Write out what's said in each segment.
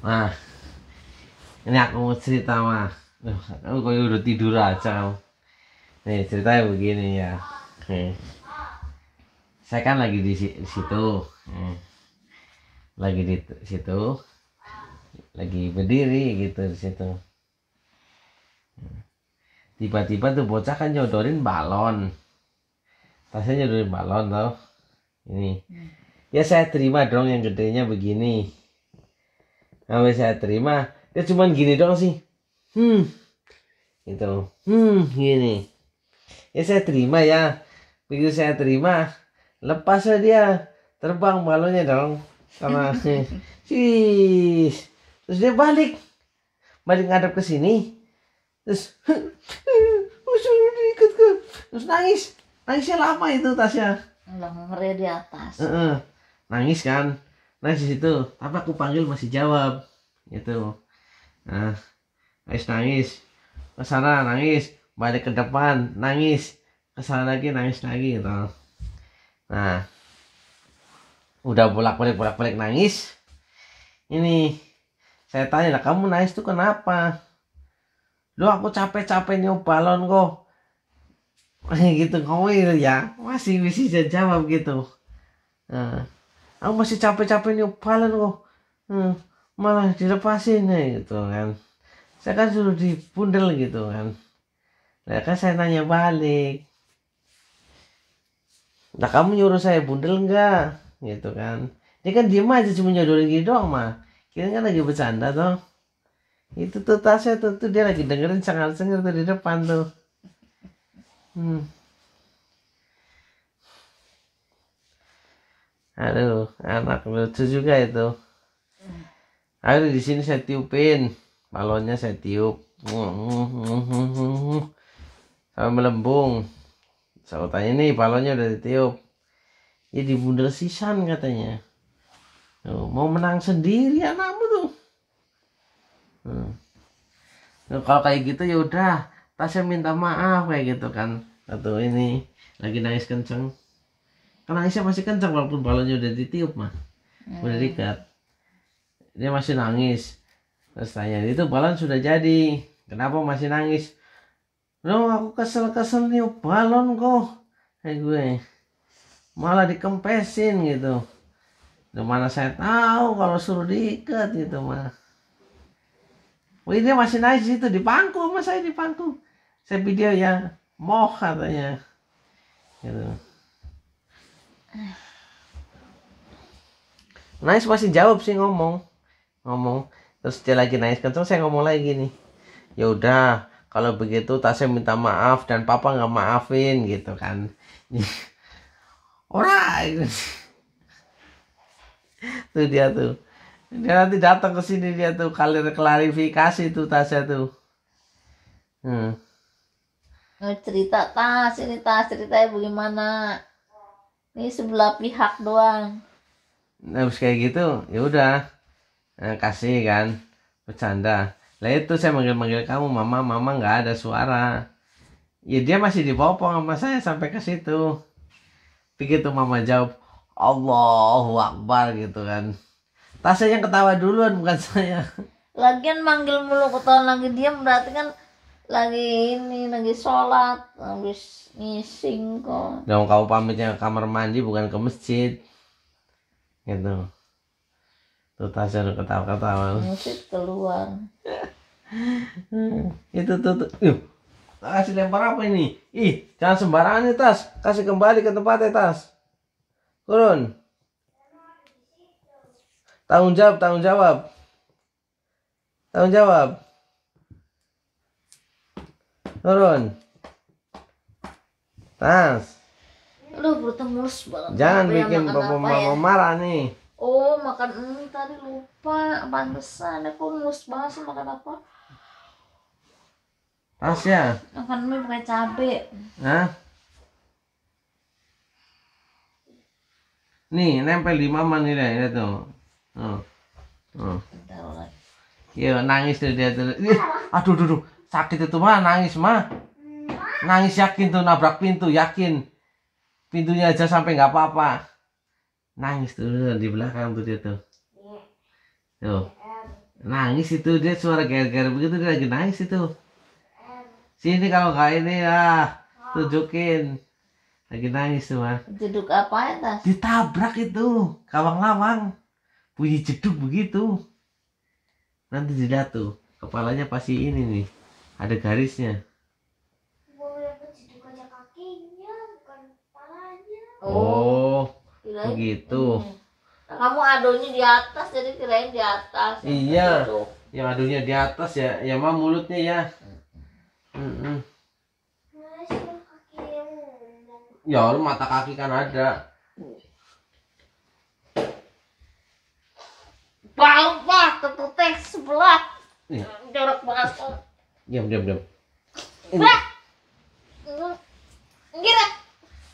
Nah, ini aku mau cerita mah. Aku kau udah tidur aja kamu. Nih ceritanya begini ya. Oke. Saya kan lagi di situ, lagi di situ, lagi berdiri gitu di situ. Tiba-tiba tuh bocah kan nyodorin balon. Tasnya nyodorin balon tau. Ini. Hmm ya saya terima dong yang gedenya begini nah, sampai saya terima dia ya, cuman gini dong sih hmm itu, hmm gini ya saya terima ya begitu saya terima lepas dia terbang balonnya dong sama sih terus dia balik balik ngadap ke sini terus ke, terus nangis nangisnya lama itu tasnya Lama di atas uh -uh nangis kan nangis di situ tapi aku panggil masih jawab gitu nah nangis nangis ke sana nangis balik ke depan nangis ke sana lagi nangis lagi gitu nah udah bolak balik bolak balik nangis ini saya tanya lah kamu nangis tuh kenapa lu aku capek capek nyiup balon kok gitu ngomong ya masih bisa jawab gitu nah aku masih capek-capek nih paling kok hmm, malah dilepasin nih gitu kan saya kan suruh dipundel gitu kan nah kan saya nanya balik nah kamu nyuruh saya bundel enggak gitu kan dia kan diem aja cuma nyodorin gitu doang mah kita kan lagi bercanda tuh itu tuh tasnya tuh, tuh dia lagi dengerin sangat sengir tuh di depan tuh hmm. Aduh, anak lucu juga itu. Aduh, di sini saya tiupin. Balonnya saya tiup. Sampai melembung. Saya tanya nih, balonnya udah ditiup. Ya bundel sisan katanya. Tuh, mau menang sendiri anakmu tuh. Hmm. Nah, kalau kayak gitu ya udah, tasnya minta maaf kayak gitu kan. Atau ini lagi nangis kenceng karena Aisyah masih kencang walaupun balonnya udah ditiup mah hmm. udah diikat dia masih nangis terus tanya itu balon sudah jadi kenapa masih nangis lo aku kesel kesel nih balon kok kayak gue malah dikempesin gitu Lo mana saya tahu kalau suruh diikat gitu mah Wih dia masih nangis itu di pangku mas saya di pangku saya video ya moh katanya gitu Nice masih jawab sih ngomong, ngomong. Terus dia lagi nice kan, terus saya ngomong lagi nih. Ya udah, kalau begitu saya minta maaf dan Papa nggak maafin gitu kan. Orang tuh dia tuh. Dia nanti datang ke sini dia tuh kalian klarifikasi tuh tasnya tuh. Hmm. Cerita Tas, cerita ceritanya bagaimana? ini sebelah pihak doang nah habis kayak gitu ya udah nah, kasih kan bercanda lah itu saya manggil manggil kamu mama mama nggak ada suara ya dia masih di dipopong sama saya sampai ke situ begitu mama jawab Allahu Akbar gitu kan Tasnya yang ketawa duluan bukan saya lagian manggil mulu ketawa lagi diam berarti kan lagi ini lagi sholat habis ngising kok dong nah, kamu pamitnya ke kamar mandi bukan ke masjid gitu tuh Tasya udah ketawa-ketawa masjid keluar itu tuh, tuh. kasih lempar apa ini ih jangan sembarangan nih ya, tas kasih kembali ke tempatnya tas turun tanggung jawab tanggung jawab tanggung jawab Turun. Tas. lu bertemu banget. Jangan ya, bikin papa mama ya? marah nih. Oh, makan ini hmm, tadi lupa. pesan aku mulus banget sih makan apa? Tas ya? Makan mie pakai cabai. Hah? Nih, nempel di mama nih deh, itu. tuh. Oh. Oh. Iya, nangis tuh dia tuh. Aduh, aduh, aduh sakit itu mah nangis mah nangis yakin tuh nabrak pintu yakin pintunya aja sampai nggak apa-apa nangis tuh di belakang tuh dia tuh tuh nangis itu dia suara ger-ger begitu dia lagi nangis itu sini kalau nggak ini ya tunjukin lagi nangis tuh mah jeduk apa ya ditabrak itu kawang-lawang bunyi jeduk begitu nanti dilihat tuh kepalanya pasti ini nih ada garisnya oh, begitu hmm. kamu adonya di atas jadi kirain di atas iya gitu. yang adonya di atas ya ya mah mulutnya ya mm -mm. ya mata kaki kan ada Bang, tetutek sebelah. Jorok banget. Diam, diam, diam.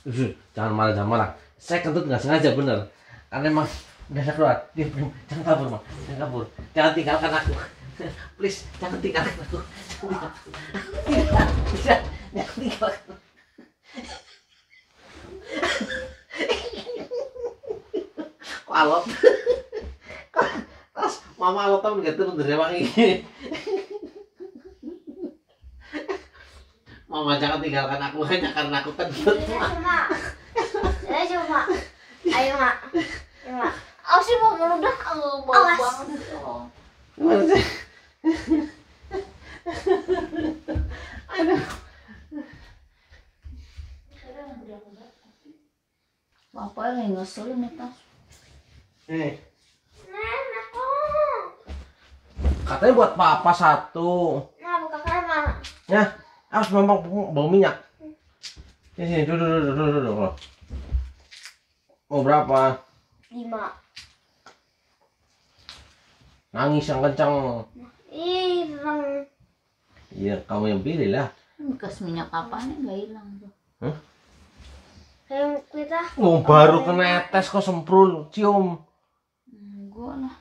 Eh, jangan marah, jangan marah. Saya kentut nggak sengaja bener. Karena emang nggak ada keluar. Diam, diam. Jangan kabur, mak. Jangan kabur. Jangan tinggalkan aku. Please, jangan tinggalkan aku. Jangan tinggalkan aku. Jangan tinggalkan aku. Kok alot? Terus mama alot tau nggak tuh bener emang Mama jangan tinggalkan aku hanya karena aku kentut. Ayo iya, iya, iya, mak. Ayo mak. Ayo mak. Aku sih mau meludah kalau bau banget. Eh. aku. Katanya buat papa satu. Nah, buka kamar. Ya harus memang bau minyak Ini, sini duduk duduk duduk duduk mau berapa lima nangis yang kencang hilang iya kamu yang pilih lah bekas minyak apa nih nggak hilang tuh yang kita ah. oh, baru kena tes kok semprul cium enggak lah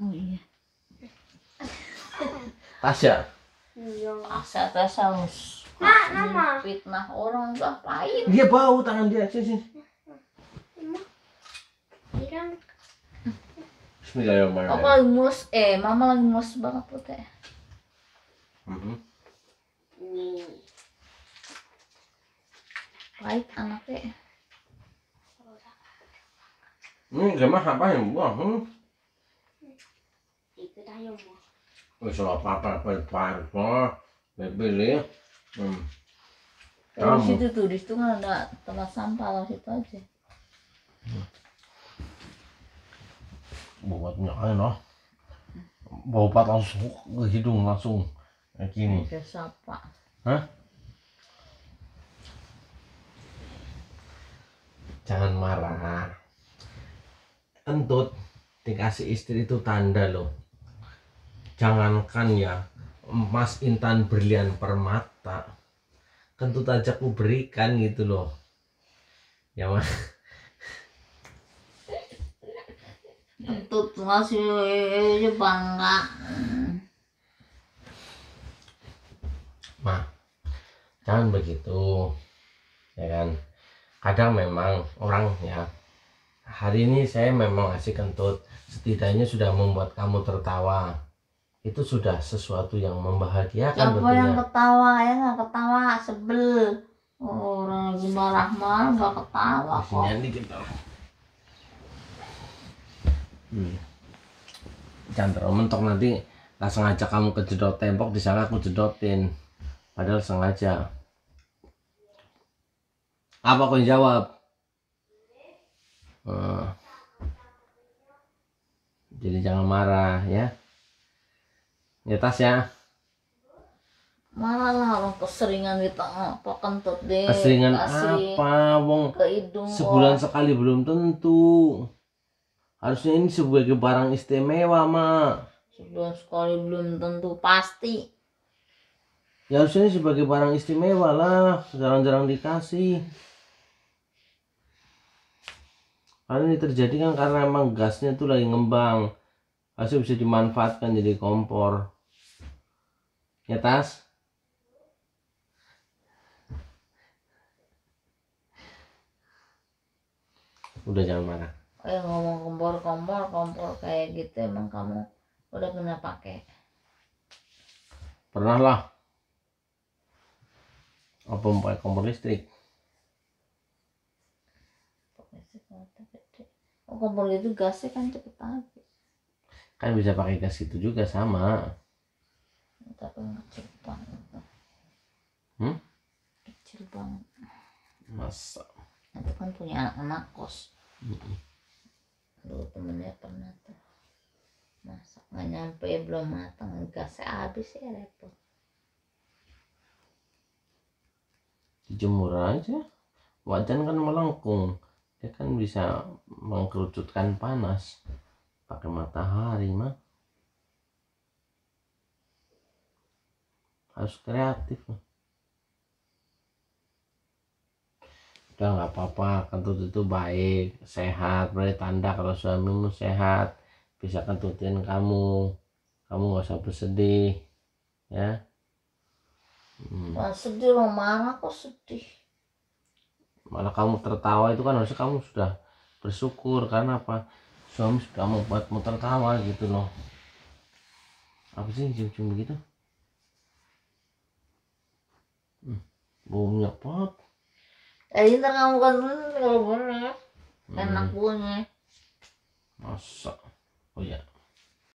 oh iya Tasya Iya. Asal rasa Nah, nama. Fitnah orang tuh pahit. Dia bau tangan dia. Sini, sini. Bilang. Bismillahirrahmanirrahim. Papa mus eh mama lagi mus, banget tuh teh. mm anak teh. anaknya. Ini hmm, apa yang buah? Hmm? Itu dah yang bisa apa-apa para para lebih lih. di Kalau situ di situ nggak ada tempat sampah lah situ aja. Buat nyai loh. Bau pat langsung ke hidung langsung kayak gini. Ada siapa? Hah? Jangan marah. Entut dikasih istri itu tanda loh jangankan ya emas intan berlian permata kentut aja ku berikan gitu loh ya mah kentut masih bangga mah jangan begitu ya kan kadang memang orang ya hari ini saya memang kasih kentut setidaknya sudah membuat kamu tertawa itu sudah sesuatu yang membahagiakan siapa yang ketawa ya nggak ketawa sebel orang lagi marah marah nggak ketawa kok gitu. hmm. jangan terlalu mentok nanti Langsung aja kamu kejedot tembok di sana aku jedotin padahal sengaja apa kau jawab hmm. jadi jangan marah ya di ya malah lah orang keseringan di apa kentut deh keseringan Kasih apa wong ke hidung sebulan wong. sekali belum tentu harusnya ini sebagai barang istimewa mak sebulan sekali belum tentu pasti ya harusnya ini sebagai barang istimewa lah jarang-jarang dikasih karena ini terjadi kan karena emang gasnya tuh lagi ngembang harusnya bisa dimanfaatkan jadi kompor ya tas udah jangan marah eh ngomong kompor kompor kompor kayak gitu emang kamu udah pernah pakai pernah lah apa pakai kompor listrik oh kompor itu gasnya kan cepet habis kan bisa pakai gas itu juga sama tapi kecil hmm? banget hmm? kecil banget masa itu kan punya anak-anak kos mm -mm. temennya pernah tuh masak nggak nyampe belum matang gasnya habis ya repot dijemur aja wajan kan melengkung dia kan bisa mengkerucutkan panas pakai matahari mah harus kreatif mah. udah nggak apa-apa kentut itu baik sehat berarti tanda kalau suamimu sehat bisa kentutin kamu kamu nggak usah bersedih ya hmm. Nah, sedih lo marah kok sedih malah kamu tertawa itu kan harusnya kamu sudah bersyukur karena apa Tom sudah buat motor tawa gitu loh apa sih cium-cium begitu hmm, baunya pot eh ntar kamu kan kalau boleh ya. hmm. enak hmm. masak masa oh ya